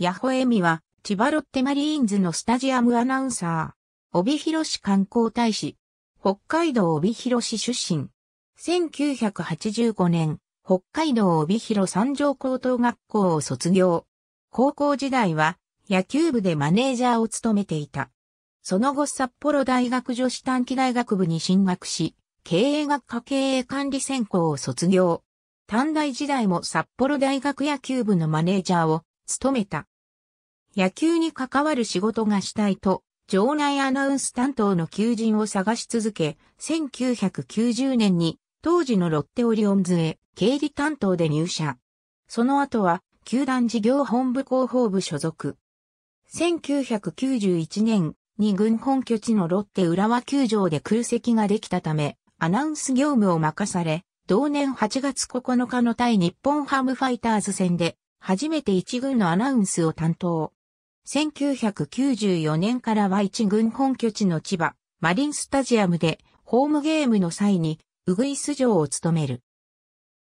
ヤホエミは、千葉ロッテマリーンズのスタジアムアナウンサー、帯広市観光大使、北海道帯広市出身。1985年、北海道帯広三条高等学校を卒業。高校時代は野球部でマネージャーを務めていた。その後札幌大学女子短期大学部に進学し、経営学科経営管理専攻を卒業。短大時代も札幌大学野球部のマネージャーを務めた。野球に関わる仕事がしたいと、場内アナウンス担当の求人を探し続け、1990年に当時のロッテオリオンズへ経理担当で入社。その後は、球団事業本部広報部所属。1991年に軍本拠地のロッテ浦和球場で空席ができたため、アナウンス業務を任され、同年8月9日の対日本ハムファイターズ戦で、初めて一軍のアナウンスを担当。1994年からは一軍本拠地の千葉、マリンスタジアムでホームゲームの際にウグイス嬢を務める。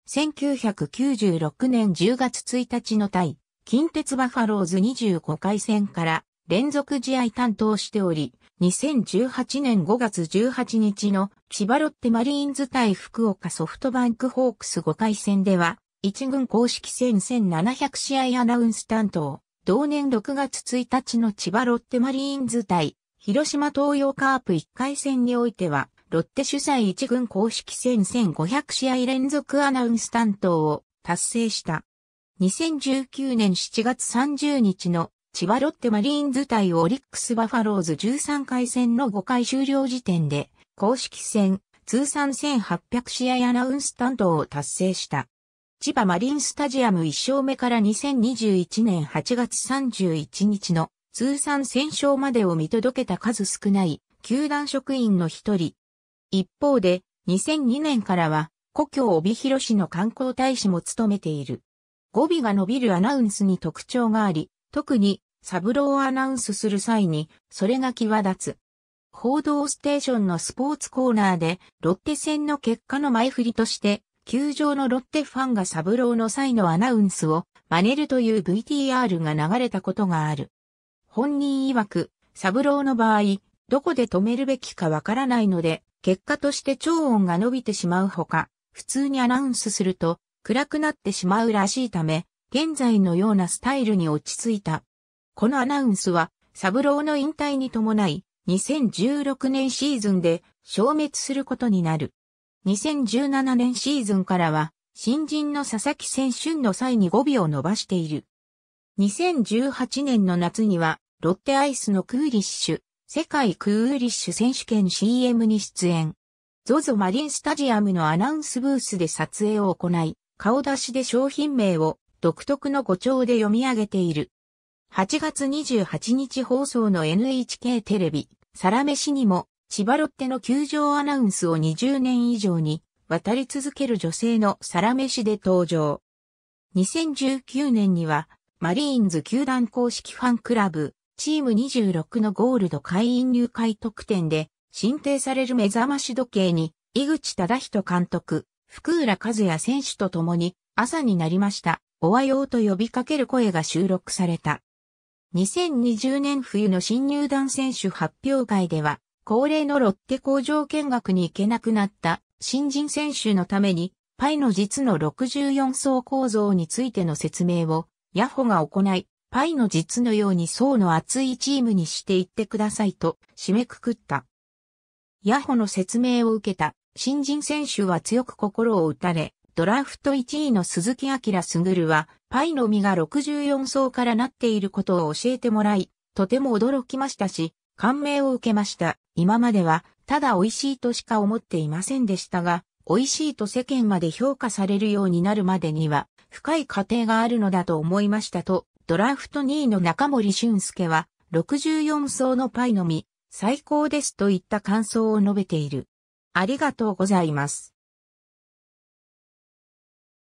1996年10月1日の対、近鉄バファローズ25回戦から連続試合担当しており、2018年5月18日の千葉ロッテマリーンズ対福岡ソフトバンクホークス5回戦では、一軍公式戦1700試合アナウンス担当。同年6月1日の千葉ロッテマリーンズ対、広島東洋カープ1回戦においては、ロッテ主催1軍公式戦1500試合連続アナウンス担当を達成した。2019年7月30日の千葉ロッテマリーンズ対オリックスバファローズ13回戦の5回終了時点で公式戦通算1800試合アナウンス担当を達成した。千葉マリンスタジアム1勝目から2021年8月31日の通算戦勝までを見届けた数少ない球団職員の一人。一方で2002年からは故郷帯広市の観光大使も務めている。語尾が伸びるアナウンスに特徴があり、特にサブローをアナウンスする際にそれが際立つ。報道ステーションのスポーツコーナーでロッテ戦の結果の前振りとして球場のロッテファンがサブローの際のアナウンスを真似るという VTR が流れたことがある。本人曰く、サブローの場合、どこで止めるべきかわからないので、結果として超音が伸びてしまうほか、普通にアナウンスすると暗くなってしまうらしいため、現在のようなスタイルに落ち着いた。このアナウンスは、サブローの引退に伴い、2016年シーズンで消滅することになる。2017年シーズンからは、新人の佐々木選手の際に5尾を伸ばしている。2018年の夏には、ロッテアイスのクーリッシュ、世界クーリッシュ選手権 CM に出演。ZOZO マリンスタジアムのアナウンスブースで撮影を行い、顔出しで商品名を独特の語調で読み上げている。8月28日放送の NHK テレビ、サラメシにも千葉ロッテの球場アナウンスを20年以上に渡り続ける女性のサラメシで登場。2019年にはマリーンズ球団公式ファンクラブチーム26のゴールド会員入会特典で新定される目覚まし時計に井口忠人監督、福浦和也選手と共に朝になりました。おはようと呼びかける声が収録された。2020年冬の新入団選手発表会では、恒例のロッテ工場見学に行けなくなった新人選手のために、パイの実の64層構造についての説明を、ヤホが行い、パイの実のように層の厚いチームにしていってくださいと締めくくった。ヤホの説明を受けた新人選手は強く心を打たれ、ドラフト1位の鈴木明すぐるは、パイの実が64層からなっていることを教えてもらい、とても驚きましたし、感銘を受けました。今までは、ただ美味しいとしか思っていませんでしたが、美味しいと世間まで評価されるようになるまでには、深い過程があるのだと思いましたと、ドラフト2位の中森俊介は、64層のパイのみ、最高ですといった感想を述べている。ありがとうございます。